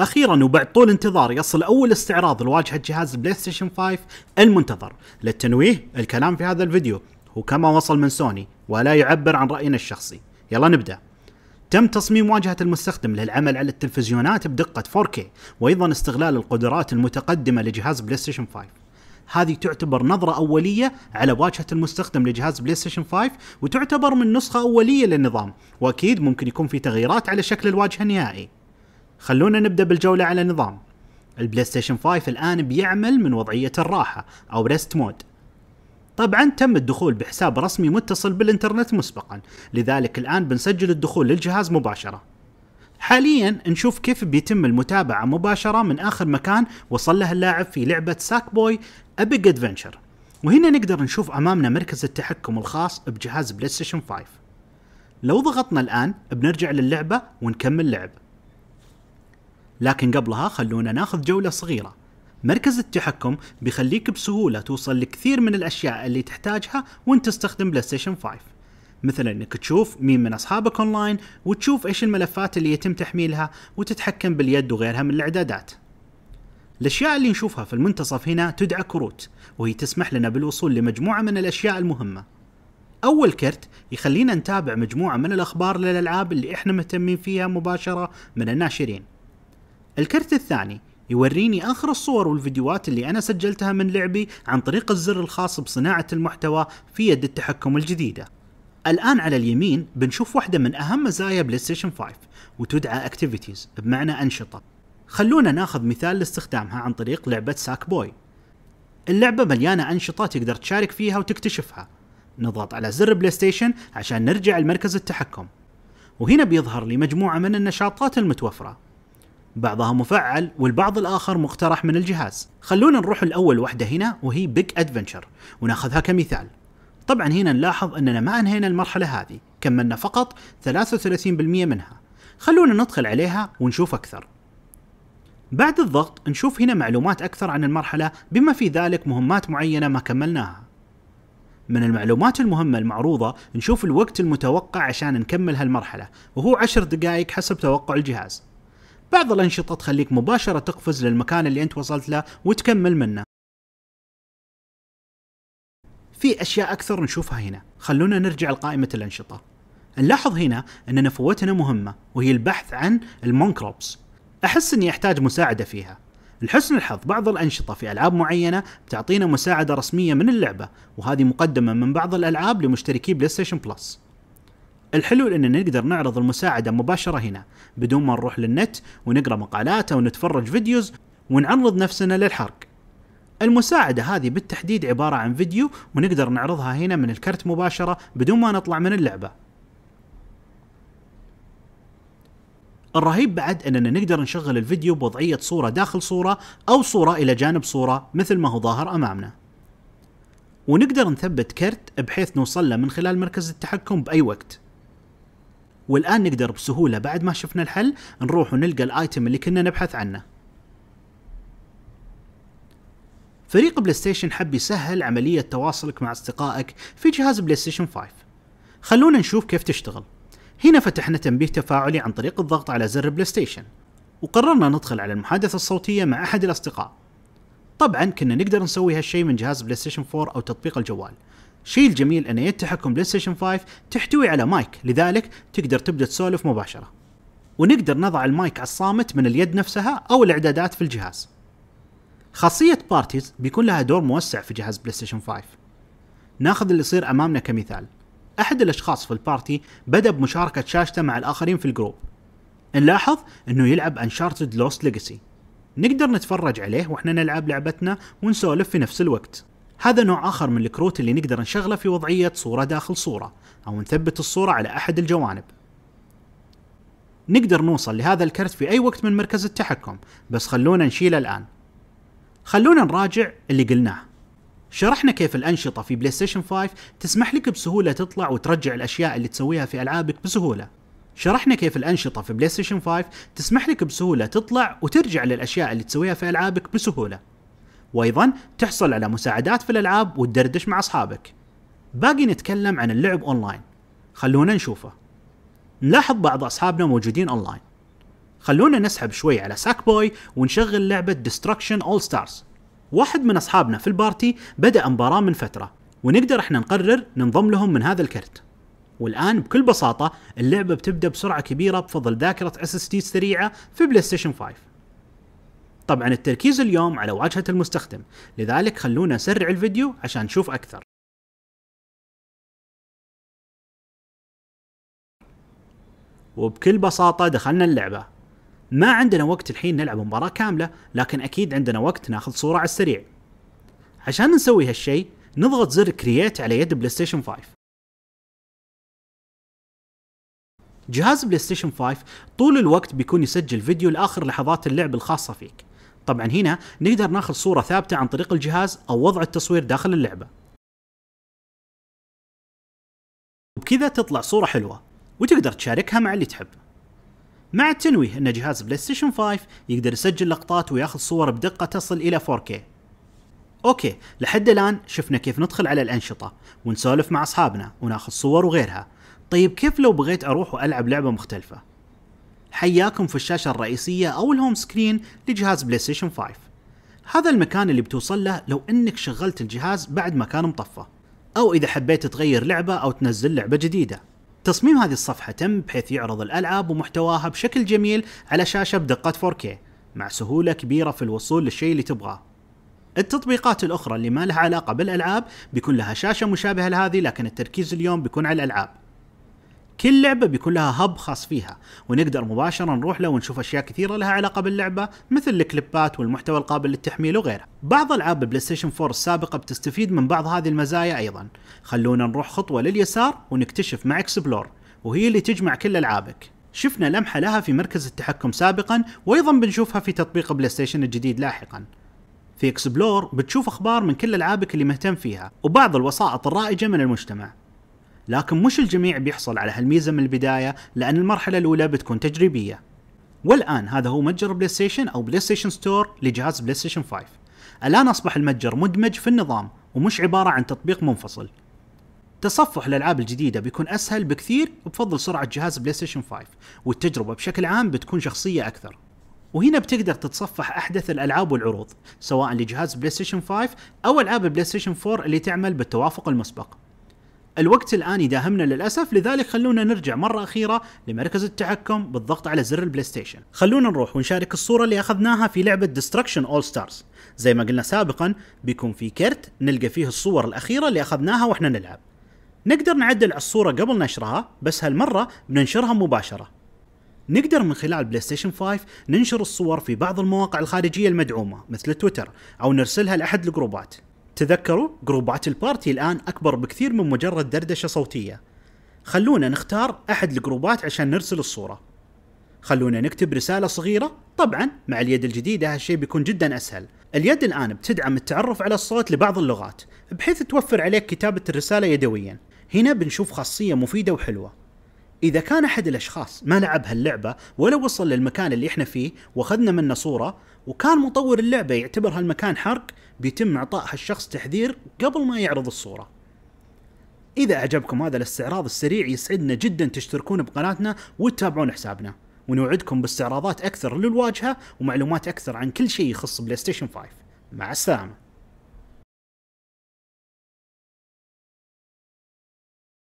اخيرا وبعد طول انتظار يصل اول استعراض لواجهه جهاز بلاي ستيشن 5 المنتظر للتنويه الكلام في هذا الفيديو هو كما وصل من سوني ولا يعبر عن راينا الشخصي يلا نبدا تم تصميم واجهة المستخدم للعمل على التلفزيونات بدقة 4K وأيضا استغلال القدرات المتقدمة لجهاز بلاي ستيشن 5 هذه تعتبر نظرة أولية على واجهة المستخدم لجهاز بلاي ستيشن 5 وتعتبر من نسخة أولية للنظام وأكيد ممكن يكون في تغييرات على شكل الواجهة النهائي خلونا نبدأ بالجولة على نظام البلاي ستيشن 5 الآن بيعمل من وضعية الراحة أو ريست مود طبعا تم الدخول بحساب رسمي متصل بالانترنت مسبقا لذلك الآن بنسجل الدخول للجهاز مباشرة حاليا نشوف كيف بيتم المتابعة مباشرة من آخر مكان وصل له اللاعب في لعبة ساك بوي أبيج ادفنشر وهنا نقدر نشوف أمامنا مركز التحكم الخاص بجهاز بلاي ستيشن 5 لو ضغطنا الآن بنرجع للعبة ونكمل لعب لكن قبلها خلونا ناخذ جولة صغيرة مركز التحكم بيخليك بسهولة توصل لكثير من الأشياء اللي تحتاجها وانت تستخدم بلايستيشن 5 مثل انك تشوف مين من اصحابك اونلاين وتشوف ايش الملفات اللي يتم تحميلها وتتحكم باليد وغيرها من الاعدادات الاشياء اللي نشوفها في المنتصف هنا تدعى كروت وهي تسمح لنا بالوصول لمجموعة من الاشياء المهمة اول كرت يخلينا نتابع مجموعة من الاخبار للالعاب اللي احنا مهتمين فيها مباشرة من الناشرين الكرت الثاني يوريني اخر الصور والفيديوهات اللي انا سجلتها من لعبي عن طريق الزر الخاص بصناعه المحتوى في يد التحكم الجديده. الان على اليمين بنشوف واحده من اهم مزايا بلاي ستيشن 5 وتدعى اكتيفيتيز بمعنى انشطه. خلونا ناخذ مثال لاستخدامها عن طريق لعبه ساك بوي. اللعبه مليانه انشطه تقدر تشارك فيها وتكتشفها. نضغط على زر بلاي ستيشن عشان نرجع لمركز التحكم. وهنا بيظهر لي مجموعه من النشاطات المتوفره بعضها مفعل والبعض الآخر مقترح من الجهاز خلونا نروح الأول وحدة هنا وهي بيج أدفنشر وناخذها كمثال طبعا هنا نلاحظ أننا ما أنهينا المرحلة هذه كملنا فقط 33% منها خلونا ندخل عليها ونشوف أكثر بعد الضغط نشوف هنا معلومات أكثر عن المرحلة بما في ذلك مهمات معينة ما كملناها من المعلومات المهمة المعروضة نشوف الوقت المتوقع عشان نكمل هالمرحلة وهو عشر دقائق حسب توقع الجهاز بعض الأنشطة تخليك مباشرة تقفز للمكان اللي أنت وصلت له وتكمل منه في أشياء أكثر نشوفها هنا خلونا نرجع لقائمة الأنشطة نلاحظ هنا أننا فوتنا مهمة وهي البحث عن المونكروبس أحس أني أحتاج مساعدة فيها لحسن الحظ بعض الأنشطة في ألعاب معينة تعطينا مساعدة رسمية من اللعبة وهذه مقدمة من بعض الألعاب لمشتركي بلاي ستيشن بلس الحلو ان نقدر نعرض المساعده مباشره هنا بدون ما نروح للنت ونقرا مقالات او نتفرج فيديوز ونعرض نفسنا للحرق المساعدة هذه بالتحديد عبارة عن فيديو ونقدر نعرضها هنا من الكرت مباشرة بدون ما نطلع من اللعبة الرهيب بعد أننا نقدر نشغل الفيديو بوضعية صورة داخل صورة أو صورة إلى جانب صورة مثل ما هو ظاهر أمامنا ونقدر نثبت كرت بحيث نوصل له من خلال مركز التحكم بأي وقت والآن نقدر بسهولة بعد ما شفنا الحل نروح ونلقى الايتم اللي كنا نبحث عنه فريق بلاي ستيشن حب يسهل عملية تواصلك مع أصدقائك في جهاز بلاي ستيشن 5 خلونا نشوف كيف تشتغل هنا فتحنا تنبيه تفاعلي عن طريق الضغط على زر بلاي ستيشن وقررنا ندخل على المحادثة الصوتية مع أحد الأصدقاء طبعا كنا نقدر نسوي هالشيء من جهاز بلاي ستيشن 4 أو تطبيق الجوال الشيء الجميل ان يد تحكم بلاي ستيشن 5 تحتوي على مايك لذلك تقدر تبدا تسولف مباشره ونقدر نضع المايك على الصامت من اليد نفسها او الاعدادات في الجهاز خاصية بارتيز بيكون لها دور موسع في جهاز بلاي ستيشن 5 ناخذ اللي يصير امامنا كمثال احد الاشخاص في البارتي بدا بمشاركة شاشته مع الاخرين في الجروب نلاحظ انه يلعب انشارتد لوست ليجاسي نقدر نتفرج عليه واحنا نلعب لعبتنا ونسولف في نفس الوقت هذا نوع آخر من الكروت اللي نقدر نشغله في وضعية صورة داخل صورة أو نثبت الصورة على أحد الجوانب نقدر نوصل لهذا الكرت في أي وقت من مركز التحكم بس خلونا نشيله الآن خلونا نراجع اللي قلناه شرحنا كيف الأنشطة في بلاي ستيشن 5 تسمح لك بسهولة تطلع وترجع الأشياء اللي تسويها في ألعابك بسهولة شرحنا كيف الأنشطة في بلاي ستيشن 5 تسمح لك بسهولة تطلع وترجع للأشياء اللي تسويها في ألعابك بسهولة وايضا تحصل على مساعدات في الالعاب وتدردش مع اصحابك باقي نتكلم عن اللعب اونلاين خلونا نشوفه نلاحظ بعض اصحابنا موجودين اونلاين خلونا نسحب شوي على ساك بوي ونشغل لعبة ديستركشن اول ستارز واحد من اصحابنا في البارتي بدأ مباراة من فترة ونقدر احنا نقرر ننضم لهم من هذا الكرت والان بكل بساطة اللعبة بتبدأ بسرعة كبيرة بفضل ذاكرة اس اس سريعة في بلاي ستيشن 5 طبعا التركيز اليوم على واجهة المستخدم لذلك خلونا نسرع الفيديو عشان نشوف أكثر وبكل بساطة دخلنا اللعبة ما عندنا وقت الحين نلعب مباراة كاملة لكن أكيد عندنا وقت ناخذ صورة على السريع عشان نسوي هالشي نضغط زر كرييت على يد بلايستيشن 5 جهاز بلايستيشن 5 طول الوقت بيكون يسجل فيديو لآخر لحظات اللعب الخاصة فيك طبعا هنا نقدر ناخذ صورة ثابتة عن طريق الجهاز أو وضع التصوير داخل اللعبة وبكذا تطلع صورة حلوة وتقدر تشاركها مع اللي تحب مع التنويه أن جهاز بلاي ستيشن 5 يقدر يسجل لقطات وياخذ صور بدقة تصل إلى 4K اوكي لحد الان شفنا كيف ندخل على الانشطه ونسولف مع اصحابنا وناخذ صور وغيرها طيب كيف لو بغيت اروح والعب لعبه مختلفه حياكم في الشاشة الرئيسية أو الهوم سكرين لجهاز بلاي ستيشن 5 هذا المكان اللي بتوصل له لو انك شغلت الجهاز بعد ما كان مطفى او اذا حبيت تغير لعبة او تنزل لعبة جديدة تصميم هذه الصفحة تم بحيث يعرض الألعاب ومحتواها بشكل جميل على شاشة بدقة 4K مع سهولة كبيرة في الوصول للشيء اللي تبغاه التطبيقات الأخرى اللي ما لها علاقة بالألعاب بيكون لها شاشة مشابهة لهذه لكن التركيز اليوم بيكون على الألعاب كل لعبة بيكون لها هب خاص فيها ونقدر مباشرة نروح له ونشوف أشياء كثيرة لها علاقة باللعبة مثل الكليبات والمحتوى القابل للتحميل وغيره بعض ألعاب بلاي ستيشن 4 السابقة بتستفيد من بعض هذه المزايا أيضا خلونا نروح خطوة لليسار ونكتشف مع اكسبلور وهي اللي تجمع كل ألعابك شفنا لمحة لها في مركز التحكم سابقا وأيضا بنشوفها في تطبيق بلاي ستيشن الجديد لاحقا في اكسبلور بتشوف اخبار من كل العابك اللي مهتم فيها وبعض الوسائط الرائجه من المجتمع لكن مش الجميع بيحصل على هالميزة من البداية لأن المرحلة الأولى بتكون تجريبية والآن هذا هو متجر بلاي ستيشن أو بلاي ستيشن ستور لجهاز بلاي ستيشن 5 الآن أصبح المتجر مدمج في النظام ومش عبارة عن تطبيق منفصل تصفح الالعاب الجديده بيكون اسهل بكثير بفضل سرعه جهاز بلاي ستيشن 5 والتجربه بشكل عام بتكون شخصيه اكثر وهنا بتقدر تتصفح احدث الالعاب والعروض سواء لجهاز بلاي ستيشن 5 او العاب بلاي ستيشن 4 اللي تعمل بالتوافق المسبق الوقت الآن يداهمنا للأسف لذلك خلونا نرجع مرة أخيرة لمركز التحكم بالضغط على زر البلاي ستيشن خلونا نروح ونشارك الصورة اللي أخذناها في لعبة ديستركشن أول ستارز زي ما قلنا سابقا بيكون في كرت نلقى فيه الصور الأخيرة اللي أخذناها وإحنا نلعب نقدر نعدل على الصورة قبل نشرها بس هالمرة بننشرها مباشرة نقدر من خلال بلاي ستيشن 5 ننشر الصور في بعض المواقع الخارجية المدعومة مثل تويتر أو نرسلها لأحد الجروبات تذكروا جروبات البارتي الآن أكبر بكثير من مجرد دردشة صوتية خلونا نختار أحد الجروبات عشان نرسل الصورة خلونا نكتب رسالة صغيرة طبعا مع اليد الجديدة هالشيء بيكون جدا أسهل اليد الآن بتدعم التعرف على الصوت لبعض اللغات بحيث توفر عليك كتابة الرسالة يدويا هنا بنشوف خاصية مفيدة وحلوة إذا كان أحد الأشخاص ما لعب هاللعبة ولا وصل للمكان اللي إحنا فيه وأخذنا منه صورة وكان مطور اللعبة يعتبر هالمكان حرق بيتم إعطاء هالشخص تحذير قبل ما يعرض الصورة إذا أعجبكم هذا الاستعراض السريع يسعدنا جدا تشتركون بقناتنا وتتابعون حسابنا ونوعدكم باستعراضات أكثر للواجهة ومعلومات أكثر عن كل شيء يخص بلايستيشن 5 مع السلامة